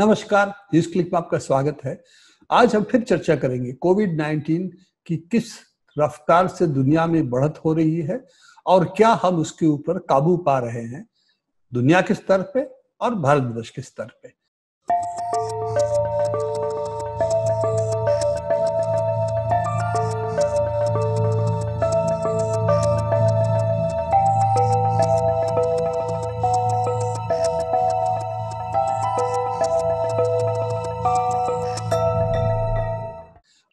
नमस्कार news click में आपका स्वागत है आज हम फिर चर्चा करेंगे कोविड 19 की किस रफ्तार से दुनिया में बढ़त हो रही है और क्या हम उसके ऊपर काबू पा रहे हैं दुनिया के स्तर पे और भारतवर्ष के स्तर पे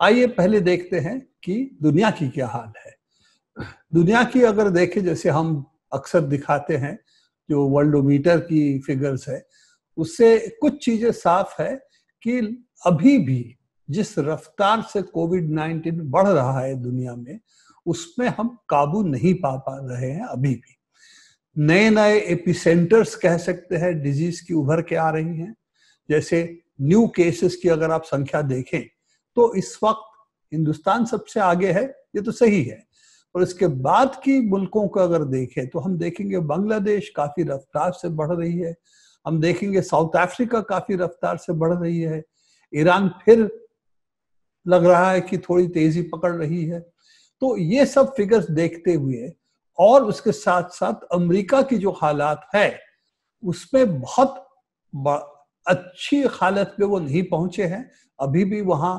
आइए पहले देखते हैं कि दुनिया की क्या हाल है दुनिया की अगर देखें जैसे हम अक्सर दिखाते हैं जो वर्ल्डोमीटर की फिगर्स है उससे कुछ चीजें साफ है कि अभी भी जिस रफ्तार से कोविड 19 बढ़ रहा है दुनिया में उसमें हम काबू नहीं पा पा रहे हैं अभी भी नए नए एपिसेंटर्स कह सकते हैं डिजीज की उभर के आ रही हैं जैसे न्यू केसेस की अगर आप संख्या देखें तो इस वक्त हिंदुस्तान सबसे आगे है ये तो सही है और इसके बाद की मुल्कों को अगर देखें तो हम देखेंगे बांग्लादेश काफी रफ्तार से बढ़ रही है हम देखेंगे साउथ अफ्रीका काफी रफ्तार से बढ़ रही है ईरान फिर लग रहा है कि थोड़ी तेजी पकड़ रही है तो ये सब फिगर्स देखते हुए और उसके साथ साथ अमेरिका की जो हालात है उसमें बहुत अच्छी हालत पे वो नहीं पहुंचे हैं अभी भी वहां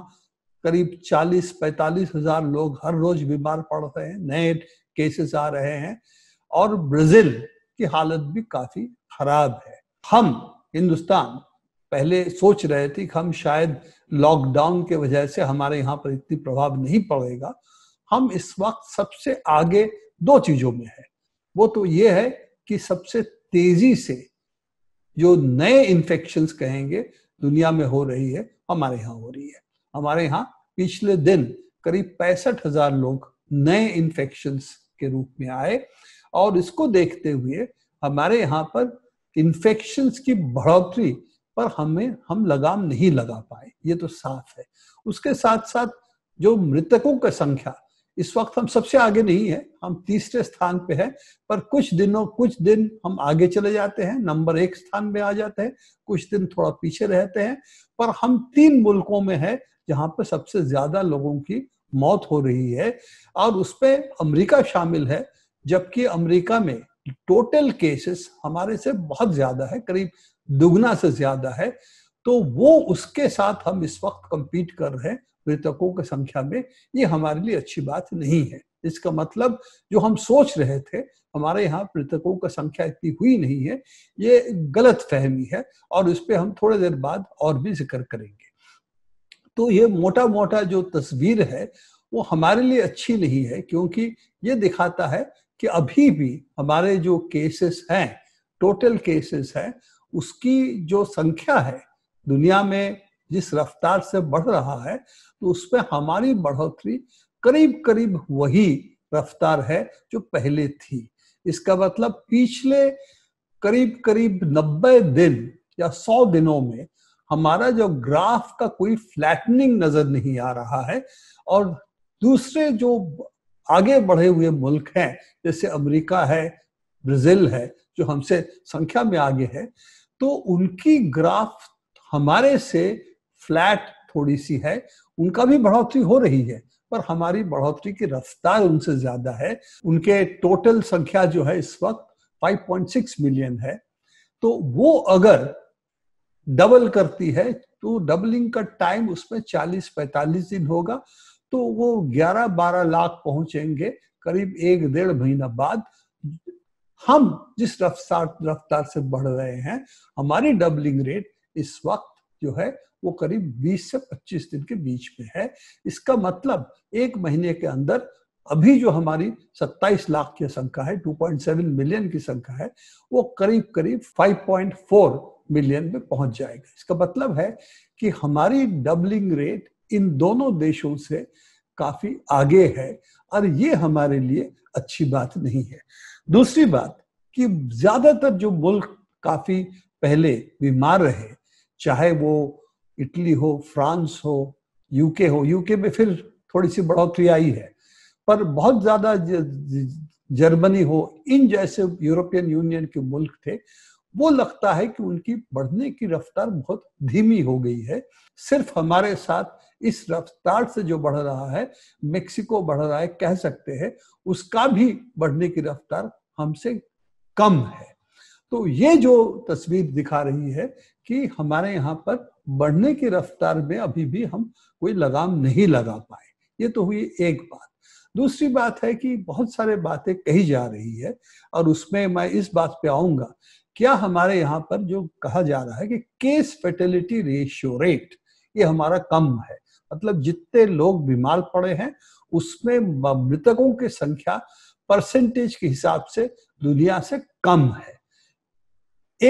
करीब 40 पैतालीस हजार लोग हर रोज बीमार पड़ रहे हैं नए केसेस आ रहे हैं और ब्राजील की हालत भी काफी खराब है हम हिंदुस्तान पहले सोच रहे थे कि हम शायद लॉकडाउन के वजह से हमारे यहाँ पर इतनी प्रभाव नहीं पड़ेगा हम इस वक्त सबसे आगे दो चीजों में है वो तो ये है कि सबसे तेजी से जो नए इन्फेक्शन कहेंगे दुनिया में हो रही है हमारे यहाँ हो रही है हमारे यहाँ पिछले दिन करीब पैंसठ हजार लोग नए इन्फेक्शन के रूप में आए और इसको देखते हुए हमारे यहाँ पर इन्फेक्शन की बढ़ोतरी पर हमें हम लगाम नहीं लगा पाए ये तो साफ है उसके साथ साथ जो मृतकों की संख्या इस वक्त हम सबसे आगे नहीं है हम तीसरे स्थान पे हैं पर कुछ दिनों कुछ दिन हम आगे चले जाते हैं नंबर एक स्थान में आ जाते हैं कुछ दिन थोड़ा पीछे रहते हैं पर हम तीन मुल्कों में है जहां पर सबसे ज्यादा लोगों की मौत हो रही है और उसमें अमेरिका शामिल है जबकि अमेरिका में टोटल केसेस हमारे से बहुत ज्यादा है करीब दुगना से ज्यादा है तो वो उसके साथ हम इस वक्त कम्पीट कर रहे हैं मृतकों की संख्या में ये हमारे लिए अच्छी बात नहीं है इसका मतलब जो हम सोच रहे थे हमारे यहाँ मृतकों का संख्या इतनी हुई नहीं है ये गलत फहमी है और इस पर हम थोड़ी देर बाद और भी जिक्र करेंगे तो ये मोटा मोटा जो तस्वीर है वो हमारे लिए अच्छी नहीं है क्योंकि ये दिखाता है कि अभी भी हमारे जो केसेस हैं टोटल केसेस हैं उसकी जो संख्या है दुनिया में जिस रफ्तार से बढ़ रहा है तो उसमें हमारी बढ़ोतरी करीब करीब वही रफ्तार है जो पहले थी इसका मतलब पिछले करीब करीब 90 दिन या 100 दिनों में हमारा जो ग्राफ का कोई फ्लैटनिंग नजर नहीं आ रहा है और दूसरे जो आगे बढ़े हुए मुल्क हैं जैसे अमेरिका है ब्राजील है जो हमसे संख्या में आगे है तो उनकी ग्राफ हमारे से फ्लैट थोड़ी सी है उनका भी बढ़ोतरी हो रही है पर हमारी बढ़ोतरी की रफ्तार उनसे ज्यादा है उनके टोटल संख्या जो है इस वक्त 5.6 मिलियन है तो वो अगर डबल करती है तो डबलिंग का टाइम उसमें 40-45 दिन होगा तो वो 11-12 लाख पहुंचेंगे करीब एक डेढ़ महीना बाद हम जिस रफ्तार रफ्तार से बढ़ रहे हैं हमारी डबलिंग रेट इस वक्त जो है वो करीब 20 से 25 दिन के बीच में है इसका मतलब एक महीने के अंदर अभी जो हमारी 27 लाख की संख्या है 2.7 मिलियन की संख्या है वो करीब करीब 5.4 मिलियन में पहुंच जाएगा इसका मतलब है कि हमारी डबलिंग रेट इन दोनों देशों से काफी आगे है और ये हमारे लिए अच्छी बात नहीं है दूसरी बात कि ज्यादातर जो मुल्क काफी पहले बीमार रहे चाहे वो इटली हो फ्रांस हो यूके हो यूके में फिर थोड़ी सी बढ़ोतरी आई है पर बहुत ज्यादा जर्मनी हो इन जैसे यूरोपियन यूनियन के मुल्क थे वो लगता है कि उनकी बढ़ने की रफ्तार बहुत धीमी हो गई है सिर्फ हमारे साथ इस रफ्तार से जो बढ़ रहा है मेक्सिको बढ़ रहा है कह सकते हैं उसका भी बढ़ने की रफ्तार हमसे कम है तो ये जो तस्वीर दिखा रही है कि हमारे यहाँ पर बढ़ने की रफ्तार में अभी भी हम कोई लगाम नहीं लगा पाए ये तो हुई एक बात दूसरी बात है कि बहुत सारे बातें कही जा रही है और उसमें मैं इस बात पे आऊंगा क्या हमारे यहाँ पर जो कहा जा रहा है कि केस फर्टिलिटी रेशियो रेट ये हमारा कम है मतलब जितने लोग बीमार पड़े हैं उसमें मृतकों की संख्या परसेंटेज के हिसाब से दुनिया से कम है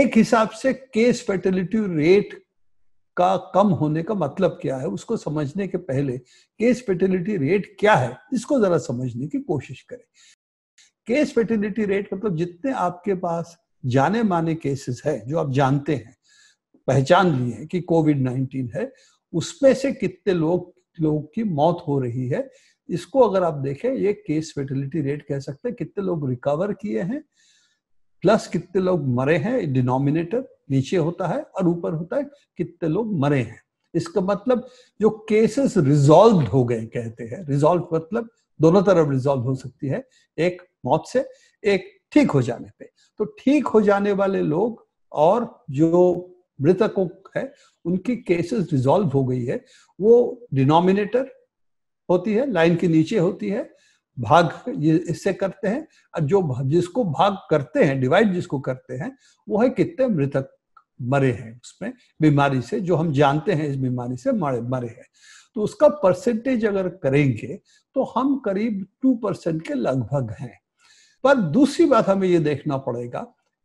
एक हिसाब से केस फर्टिलिटी रेट का कम होने का मतलब क्या है उसको समझने के पहले केस फर्टिलिटी रेट क्या है इसको जरा समझने की कोशिश करें केस फर्टिलिटी रेट मतलब जितने आपके पास जाने माने केसेस है जो आप जानते हैं पहचान लिए हैं कि कोविड नाइन्टीन है उसमें से कितने लोग लोग की मौत हो रही है इसको अगर आप देखें ये केस फेटिलिटी रेट कह सकते हैं कितने लोग रिकवर किए हैं प्लस कितने लोग मरे हैं डिनोमिनेटर नीचे होता है और ऊपर होता है कितने लोग मरे हैं इसका मतलब जो केसेस रिजॉल्व हो गए कहते हैं रिजॉल्व मतलब दोनों तरफ रिजॉल्व हो सकती है एक मौत से एक ठीक हो जाने पे तो ठीक हो जाने वाले लोग और जो मृतकों है उनकी केसेस रिजॉल्व हो गई है वो डिनोमिनेटर होती है लाइन के नीचे होती है भाग ये इससे करते हैं और जो जिसको भाग करते हैं डिवाइड जिसको करते हैं वो है कितने मृतक मरे हैं उसमें बीमारी से जो हम जानते हैं इस बीमारी से मरे मरे हैं तो उसका परसेंटेज अगर करेंगे तो हम करीब टू परसेंट के लगभग हैं पर दूसरी बात हमें ये देखना पड़ेगा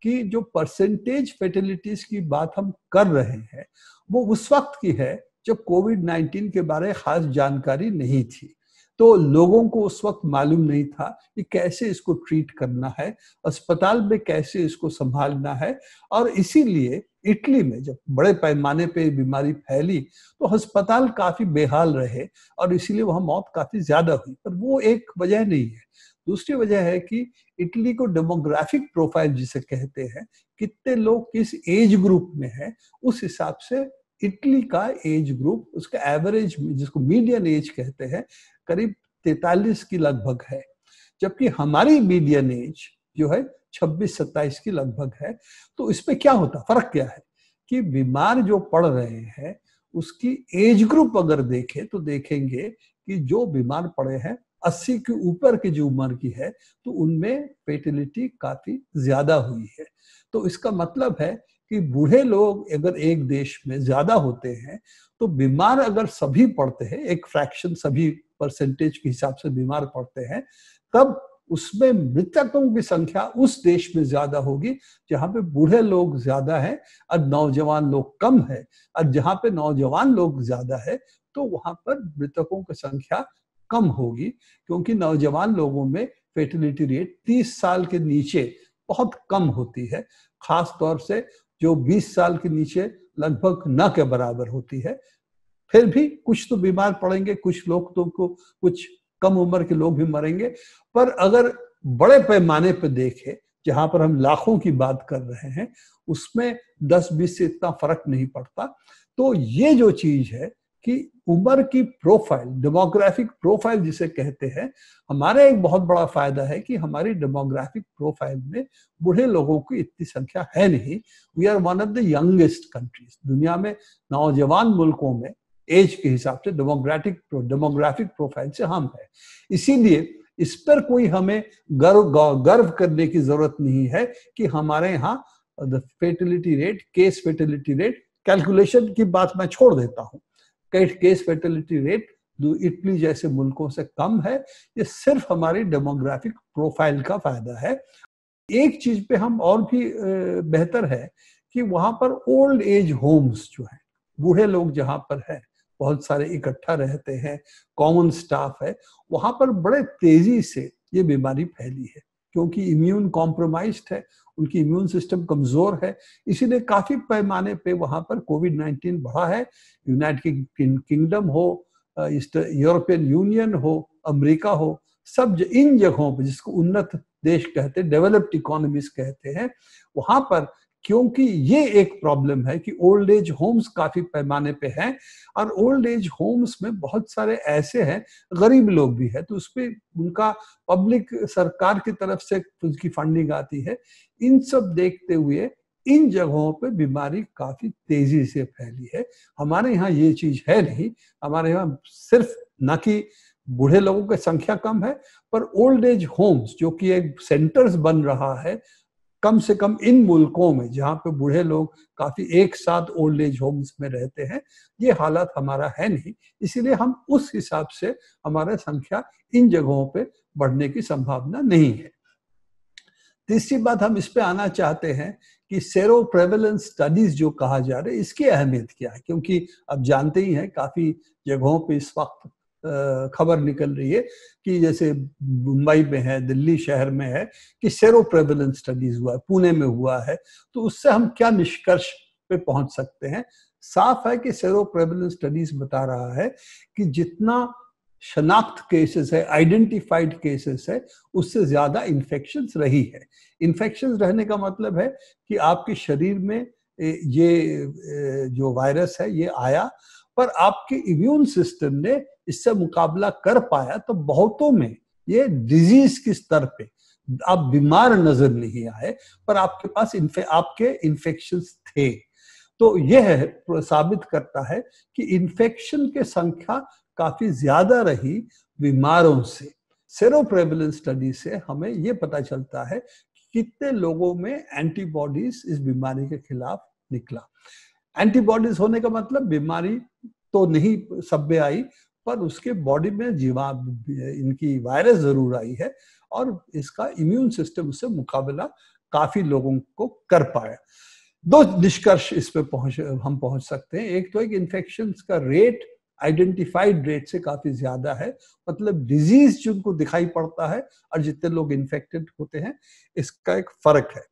कि जो परसेंटेज फेटेलिटीज की बात हम कर रहे हैं वो उस वक्त की है जब कोविड 19 के बारे खास जानकारी नहीं थी तो लोगों को उस वक्त मालूम नहीं था कि कैसे इसको ट्रीट करना है अस्पताल में कैसे इसको संभालना है और इसीलिए इटली में जब बड़े पैमाने पे बीमारी फैली तो अस्पताल काफी बेहाल रहे और इसीलिए वहां मौत काफी ज्यादा हुई पर वो एक वजह नहीं है दूसरी वजह है कि इटली को डेमोग्राफिक प्रोफाइल जिसे कहते हैं कितने लोग किस एज ग्रुप में है उस हिसाब से इटली का एज ग्रुप उसका एवरेज जिसको मीडियन एज कहते हैं करीब तैतालीस की लगभग है जबकि हमारी मीडियन एज जो है छब्बीस सत्ताईस की लगभग है तो इसमें क्या होता फर्क क्या है कि बीमार जो पड़ रहे हैं उसकी एज ग्रुप अगर देखें तो देखेंगे कि जो बीमार पड़े हैं अस्सी के ऊपर की जो उम्र की है तो उनमें फेटिलिटी काफी ज्यादा हुई है तो इसका मतलब है कि बूढ़े लोग अगर एक देश में ज्यादा होते हैं तो बीमार अगर सभी पड़ते हैं एक फ्रैक्शन सभी परसेंटेज के हिसाब से बीमार पड़ते हैं तब उसमें मृतकों की संख्या उस देश में ज्यादा होगी जहां पे बूढ़े लोग ज्यादा है और नौजवान लोग कम है और जहां पे नौजवान लोग ज्यादा है तो वहां पर मृतकों की संख्या कम होगी क्योंकि नौजवान लोगों में फेटिलिटी रेट 30 साल के नीचे बहुत कम होती है खास तौर से जो 20 साल के नीचे लगभग न के बराबर होती है फिर भी कुछ तो बीमार पड़ेंगे कुछ लोग तो को कुछ कम उम्र के लोग भी मरेंगे पर अगर बड़े पैमाने पर देखें जहां पर हम लाखों की बात कर रहे हैं उसमें 10-20 से इतना फर्क नहीं पड़ता तो ये जो चीज है कि उम्र की प्रोफाइल डेमोग्राफिक प्रोफाइल जिसे कहते हैं हमारा एक बहुत बड़ा फायदा है कि हमारी डेमोग्राफिक प्रोफाइल में बूढ़े लोगों की इतनी संख्या है नहीं we are one of the youngest countries दुनिया में नौजवान मुल्कों में एज के हिसाब से डेमोग्राफिक डेमोग्राफिक प्रोफाइल से हम है इसीलिए इस पर कोई हमें गर्व गर्व करने की जरूरत नहीं है कि हमारे यहाँ the fatality rate case fatality rate calculation की बात मैं छोड़ देता हूँ केस फेटेलिटी रेट जो इटली जैसे मुल्कों से कम है ये सिर्फ हमारे डेमोग्राफिक प्रोफाइल का फायदा है एक चीज पे हम और भी बेहतर है कि वहां पर ओल्ड एज होम्स जो है बूढ़े लोग जहां पर है बहुत सारे इकट्ठा रहते हैं कॉमन स्टाफ है वहां पर बड़े तेजी से ये बीमारी फैली है क्योंकि इम्यून कॉम्प्रोमाइज्ड है उनकी इम्यून सिस्टम कमजोर है इसीलिए काफी पैमाने पे वहां पर कोविड 19 बढ़ा है यूनाइटेड किंगडम हो यूरोपियन यूनियन हो अमेरिका हो सब इन जगहों पर जिसको उन्नत देश कहते हैं डेवलप्ड इकोनॉमीज कहते हैं वहां पर क्योंकि ये एक प्रॉब्लम है कि ओल्ड एज होम्स काफी पैमाने पे हैं और ओल्ड एज होम्स में बहुत सारे ऐसे हैं गरीब लोग भी हैं तो उस पर उनका पब्लिक सरकार की तरफ से उनकी फंडिंग आती है इन सब देखते हुए इन जगहों पे बीमारी काफी तेजी से फैली है हमारे यहाँ ये चीज है नहीं हमारे यहाँ सिर्फ न कि बूढ़े लोगों की संख्या कम है पर ओल्ड एज होम्स जो कि एक सेंटर्स बन रहा है कम से कम इन मुल्कों में जहाँ पे बूढ़े लोग काफी एक साथ ओल्ड एज होम्स में रहते हैं ये हालात हमारा है नहीं इसीलिए हम उस हिसाब से हमारा संख्या इन जगहों पे बढ़ने की संभावना नहीं है तीसरी बात हम इस पे आना चाहते हैं कि सेरो प्रेवलेंस स्टडीज जो कहा जा रहे इसकी अहमियत क्या है क्योंकि अब जानते ही हैं काफी जगहों पे इस वक्त खबर निकल रही है कि जैसे मुंबई में है दिल्ली शहर में है कि सेरो प्रेवलेंस स्टडीज हुआ है पुणे में हुआ है तो उससे हम क्या निष्कर्ष पे पहुंच सकते हैं साफ है कि सेरो प्रेवलेंस स्टडीज बता रहा है कि जितना शनाख्त केसेस है आइडेंटिफाइड केसेस है उससे ज्यादा इन्फेक्शन रही है इन्फेक्शन रहने का मतलब है कि आपके शरीर में ये जो वायरस है ये आया पर आपके इम्यून सिस्टम ने इससे मुकाबला कर पाया तो बहुतों में ये डिजीज के स्तर पे आप बीमार नजर नहीं आए पर आपके पास इन्फे, आपके इन्फेक्शन थे तो यह साबित करता है कि इन्फेक्शन के संख्या काफी ज्यादा रही बीमारों से सेरो प्रेवलेंस स्टडी से हमें ये पता चलता है कि कितने लोगों में एंटीबॉडीज इस बीमारी के खिलाफ निकला एंटीबॉडीज होने का मतलब बीमारी तो नहीं सब में आई पर उसके बॉडी में जीवा इनकी वायरस जरूर आई है और इसका इम्यून सिस्टम उससे मुकाबला काफी लोगों को कर पाया दो निष्कर्ष इस पे पहुंच हम पहुंच सकते हैं एक तो एक इन्फेक्शन का रेट आइडेंटिफाइड रेट से काफी ज्यादा है मतलब डिजीज जिनको दिखाई पड़ता है और जितने लोग इन्फेक्टेड होते हैं इसका एक फर्क है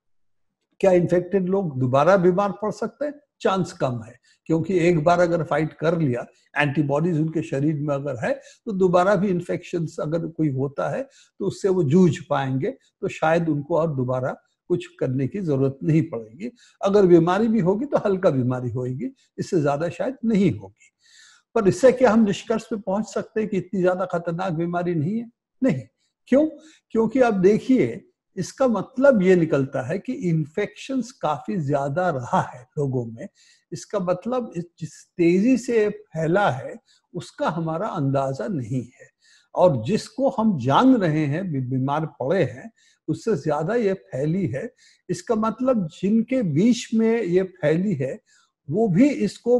क्या इन्फेक्टेड लोग दोबारा बीमार पड़ सकते हैं चांस कम है क्योंकि एक बार अगर फाइट कर लिया एंटीबॉडीज उनके शरीर में अगर है तो दोबारा भी इन्फेक्शन अगर कोई होता है तो उससे वो जूझ पाएंगे तो शायद उनको और दोबारा कुछ करने की जरूरत नहीं पड़ेगी अगर बीमारी भी होगी तो हल्का बीमारी होगी इससे ज्यादा शायद नहीं होगी पर इससे क्या हम निष्कर्ष पे पहुंच सकते हैं कि इतनी ज्यादा खतरनाक बीमारी नहीं है नहीं क्यों क्योंकि आप देखिए इसका मतलब ये निकलता है कि इन्फेक्शन काफी ज्यादा रहा है लोगों में इसका मतलब जिस तेजी से फैला है उसका हमारा अंदाजा नहीं है और जिसको हम जान रहे हैं बीमार पड़े हैं उससे ज्यादा ये फैली है इसका मतलब जिनके बीच में ये फैली है वो भी इसको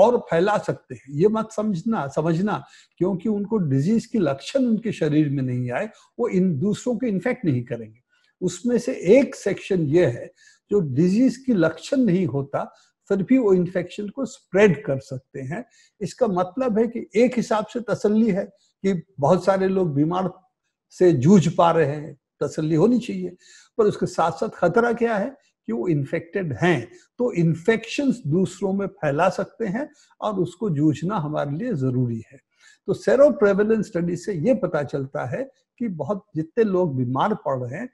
और फैला सकते हैं ये मत समझना समझना क्योंकि उनको डिजीज के लक्षण उनके शरीर में नहीं आए वो इन दूसरों को इन्फेक्ट नहीं करेंगे उसमें से एक सेक्शन ये है जो डिजीज की लक्षण नहीं होता फिर भी वो इन्फेक्शन को स्प्रेड कर सकते हैं इसका मतलब है कि एक हिसाब से तसल्ली है कि बहुत सारे लोग बीमार से जूझ पा रहे हैं तसल्ली होनी चाहिए पर उसके साथ साथ खतरा क्या है कि वो इन्फेक्टेड हैं तो इन्फेक्शन दूसरों में फैला सकते हैं और उसको जूझना हमारे लिए जरूरी है तो सेरो प्रेवलेंस स्टडी से ये पता चलता है कि बहुत जितने लोग बीमार पड़ रहे हैं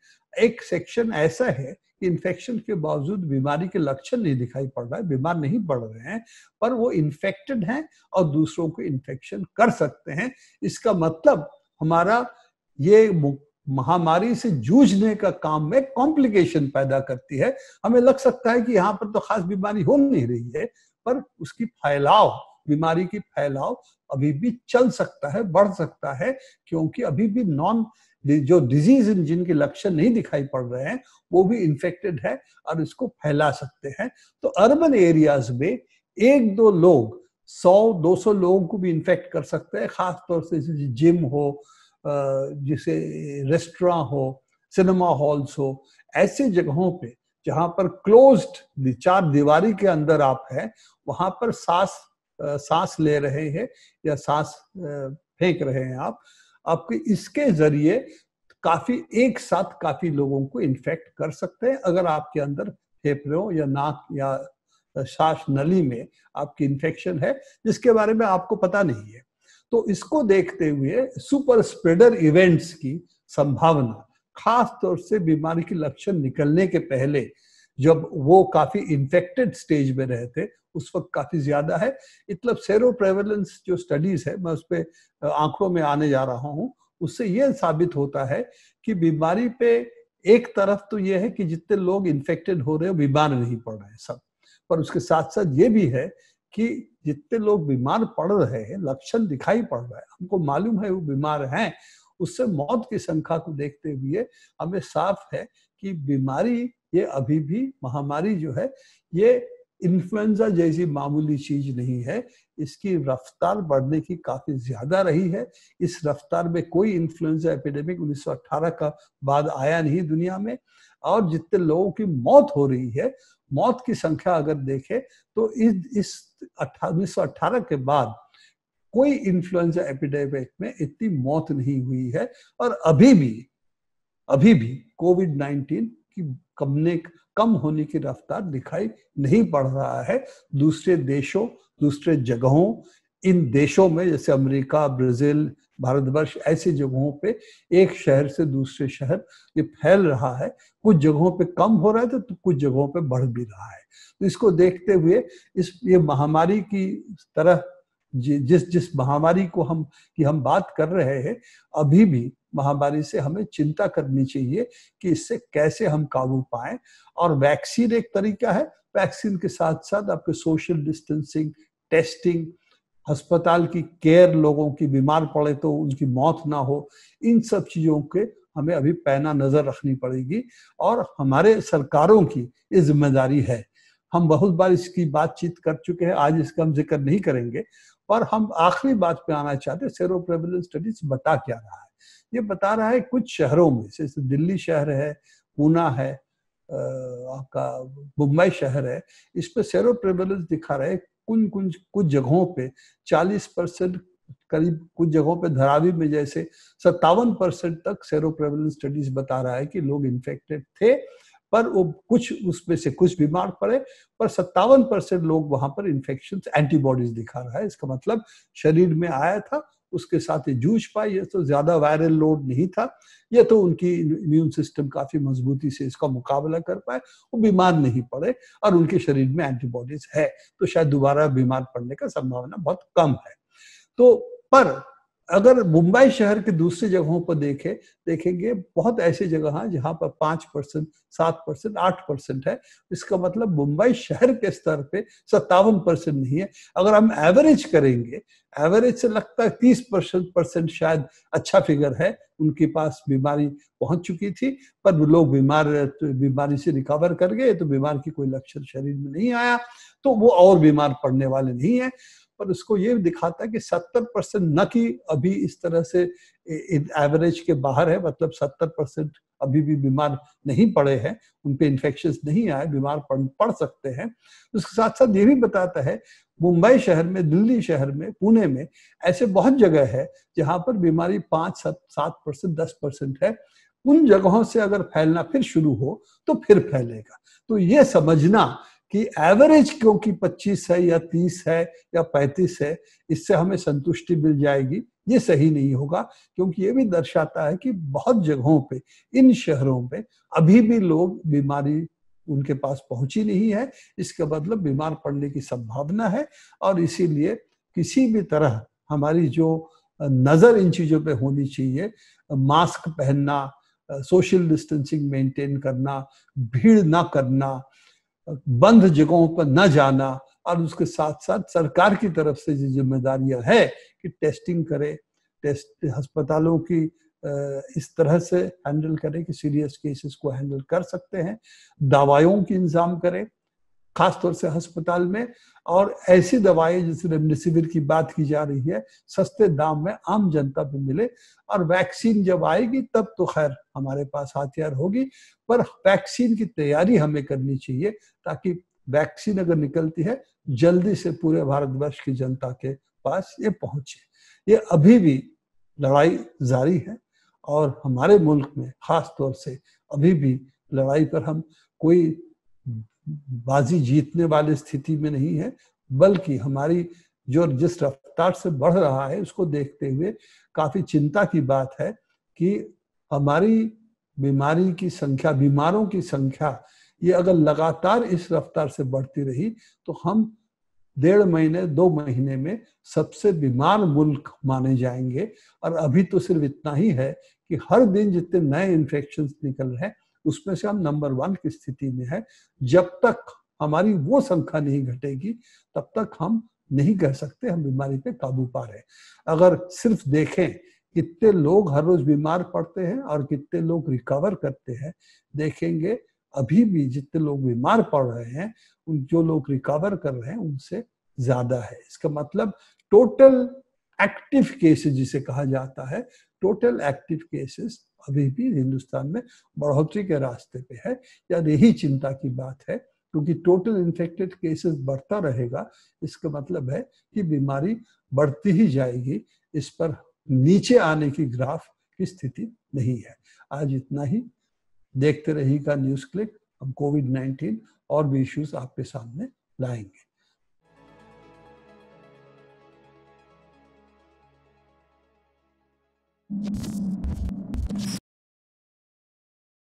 एक सेक्शन ऐसा है कि इन्फेक्शन के बावजूद बीमारी के लक्षण नहीं दिखाई पड़ रहा है बीमार नहीं पड़ रहे हैं पर वो इन्फेक्टेड हैं और दूसरों को इन्फेक्शन कर सकते हैं इसका मतलब हमारा ये महामारी से जूझने का काम में कॉम्प्लिकेशन पैदा करती है हमें लग सकता है कि यहाँ पर तो खास बीमारी हो नहीं रही है पर उसकी फैलाव बीमारी की फैलाव अभी भी चल सकता है बढ़ सकता है क्योंकि अभी भी नॉन जो डिजीज जिनके लक्षण नहीं दिखाई पड़ रहे हैं वो भी इंफेक्टेड है और इसको फैला सकते हैं तो अर्बन एरियाज में एक दो लोग 100-200 लोगों को भी इन्फेक्ट कर सकते हैं खासतौर से जिम हो जैसे रेस्टोरा हो सिनेमा हॉल्स हो ऐसे जगहों पे जहां पर क्लोज्ड चार दीवारी के अंदर आप हैं वहां पर सांस सांस ले रहे हैं या सांस फेंक रहे हैं आप आपके इसके जरिए काफी एक साथ काफी लोगों को इन्फेक्ट कर सकते हैं अगर आपके अंदर फेफड़ों या नाक या श्वास नली में आपकी इन्फेक्शन है जिसके बारे में आपको पता नहीं है तो इसको देखते हुए सुपर स्प्रेडर इवेंट्स की संभावना खास तौर से बीमारी के लक्षण निकलने के पहले जब वो काफी इन्फेक्टेड स्टेज में रहे थे उस वक्त काफी ज्यादा है मतलब सेरो प्रेवलेंस जो स्टडीज है मैं उस पर आंकड़ों में आने जा रहा हूँ उससे यह साबित होता है कि बीमारी पे एक तरफ तो यह है कि जितने लोग इन्फेक्टेड हो रहे हो बीमार नहीं पड़ रहे हैं सब पर उसके साथ साथ ये भी है कि जितने लोग बीमार पड़ रहे हैं लक्षण दिखाई पड़ रहा है हमको मालूम है वो बीमार हैं उससे मौत की संख्या को देखते हुए हमें साफ है कि बीमारी ये अभी भी महामारी जो है ये इन्फ्लुएंजा जैसी मामूली चीज नहीं है इसकी रफ्तार बढ़ने की काफी ज्यादा रही है इस रफ्तार में कोई इन्फ्लुएंजा एपिडेमिक 1918 का बाद आया नहीं दुनिया में और जितने लोगों की मौत हो रही है मौत की संख्या अगर देखें तो इस इस उन्नीस के बाद कोई इन्फ्लुएंजा एपिडेमिक में इतनी मौत नहीं हुई है और अभी भी अभी भी कोविड 19 की कमने कम होने की रफ्तार दिखाई नहीं पड़ रहा है दूसरे देशों दूसरे जगहों इन देशों में जैसे अमेरिका ब्राजील भारतवर्ष ऐसी जगहों पे एक शहर से दूसरे शहर ये फैल रहा है कुछ जगहों पे कम हो रहा है तो कुछ जगहों पे बढ़ भी रहा है तो इसको देखते हुए इस ये महामारी की तरह जिस जिस महामारी को हम की हम बात कर रहे हैं अभी भी महामारी से हमें चिंता करनी चाहिए कि इससे कैसे हम काबू पाए और वैक्सीन एक तरीका है वैक्सीन के साथ साथ आपके सोशल डिस्टेंसिंग टेस्टिंग अस्पताल की केयर लोगों की बीमार पड़े तो उनकी मौत ना हो इन सब चीजों के हमें अभी पैना नजर रखनी पड़ेगी और हमारे सरकारों की ये जिम्मेदारी है हम बहुत बार इसकी बातचीत कर चुके हैं आज इसका हम जिक्र नहीं करेंगे और हम आखिरी बात पे आना चाहते हैं सेरो प्रेवलेंस स्टडीज बता क्या रहा है ये बता रहा है कुछ शहरों में जैसे दिल्ली शहर है पूना है आपका मुंबई शहर है इस पर सेरो प्रेवलेंस दिखा रहे कुछ कुछ कुछ जगहों पे 40 परसेंट करीब कुछ जगहों पे धरावी में जैसे सत्तावन परसेंट तक सेरो प्रेवलेंस स्टडीज बता रहा है कि लोग इन्फेक्टेड थे पर वो कुछ उसमें से कुछ बीमार पड़े पर सत्तावन परसेंट लोग वहां पर इंफेक्शन एंटीबॉडीज दिखा रहा है इसका मतलब शरीर में आया था उसके साथ ही जूझ पाए ये तो ज्यादा वायरल लोड नहीं था ये तो उनकी इम्यून सिस्टम काफी मजबूती से इसका मुकाबला कर पाए वो बीमार नहीं पड़े और उनके शरीर में एंटीबॉडीज है तो शायद दोबारा बीमार पड़ने का संभावना बहुत कम है तो पर अगर मुंबई शहर के दूसरे जगहों पर देखें देखेंगे बहुत ऐसे जगह हैं जहां पर पांच परसेंट सात परसेंट आठ परसेंट है इसका मतलब मुंबई शहर के स्तर पे सत्तावन परसेंट नहीं है अगर हम एवरेज करेंगे एवरेज से लगता है तीस परसेंट परसेंट शायद अच्छा फिगर है उनके पास बीमारी पहुंच चुकी थी पर लोग बीमार तो बीमारी से रिकवर कर गए तो बीमार की कोई लक्षण शरीर में नहीं आया तो वो और बीमार पड़ने वाले नहीं है पर उसको ये दिखाता है कि 70 परसेंट न कि अभी इस तरह से एवरेज के बाहर है मतलब 70 परसेंट अभी भी बीमार नहीं पड़े हैं उन पर इन्फेक्शन नहीं आए बीमार पड़, पड़ सकते हैं उसके साथ साथ ये भी बताता है मुंबई शहर में दिल्ली शहर में पुणे में ऐसे बहुत जगह है जहां पर बीमारी पाँच सात सात परसेंट दस परसेंट है उन जगहों से अगर फैलना फिर शुरू हो तो फिर फैलेगा तो ये समझना कि एवरेज क्योंकि 25 है या 30 है या 35 है इससे हमें संतुष्टि मिल जाएगी ये सही नहीं होगा क्योंकि ये भी दर्शाता है कि बहुत जगहों पे इन शहरों पे अभी भी लोग बीमारी उनके पास पहुंची नहीं है इसका मतलब बीमार पड़ने की संभावना है और इसीलिए किसी भी तरह हमारी जो नजर इन चीजों पे होनी चाहिए मास्क पहनना सोशल डिस्टेंसिंग मेंटेन करना भीड़ ना करना बंद जगहों पर न जाना और उसके साथ साथ सरकार की तरफ से जो जिम्मेदारियां है कि टेस्टिंग करे टेस्ट अस्पतालों की इस तरह से हैंडल करें कि सीरियस केसेस को हैंडल कर सकते हैं दवाइयों की इंतजाम करें खासतौर से अस्पताल में और ऐसी दवाएं जैसे रेमडेसिविर की बात की जा रही है सस्ते दाम में आम जनता को मिले और वैक्सीन जब आएगी तब तो खैर हमारे पास हथियार होगी पर वैक्सीन की तैयारी हमें करनी चाहिए ताकि वैक्सीन अगर निकलती है जल्दी से पूरे भारतवर्ष की जनता के पास ये पहुंचे ये अभी भी लड़ाई जारी है और हमारे मुल्क में खास तौर से अभी भी लड़ाई पर हम कोई बाजी जीतने वाली स्थिति में नहीं है बल्कि हमारी जो जिस रफ्तार से बढ़ रहा है उसको देखते हुए काफी चिंता की बात है कि हमारी बीमारी की संख्या बीमारों की संख्या ये अगर लगातार इस रफ्तार से बढ़ती रही तो हम डेढ़ महीने दो महीने में सबसे बीमार मुल्क माने जाएंगे और अभी तो सिर्फ इतना ही है कि हर दिन जितने नए इन्फेक्शन निकल रहे हैं उसमें से हम नंबर वन की स्थिति में है जब तक हमारी वो संख्या नहीं घटेगी तब तक हम नहीं कह सकते हम बीमारी पे काबू पा रहे अगर सिर्फ देखें कितने लोग हर रोज बीमार पड़ते हैं और कितने लोग रिकवर करते हैं देखेंगे अभी भी जितने लोग बीमार पड़ रहे हैं उन जो लोग रिकवर कर रहे हैं उनसे ज्यादा है इसका मतलब टोटल एक्टिव केस जिसे कहा जाता है टोटल एक्टिव केसेस अभी भी हिंदुस्तान में बढ़ोतरी के रास्ते पे है या यही चिंता की बात है क्योंकि टोटल इन्फेक्टेड केसेस बढ़ता रहेगा इसका मतलब है कि बीमारी बढ़ती ही जाएगी इस पर नीचे आने की ग्राफ की स्थिति नहीं है आज इतना ही देखते रहिएगा न्यूज क्लिक हम कोविड 19 और भी इश्यूज आपके सामने लाएंगे you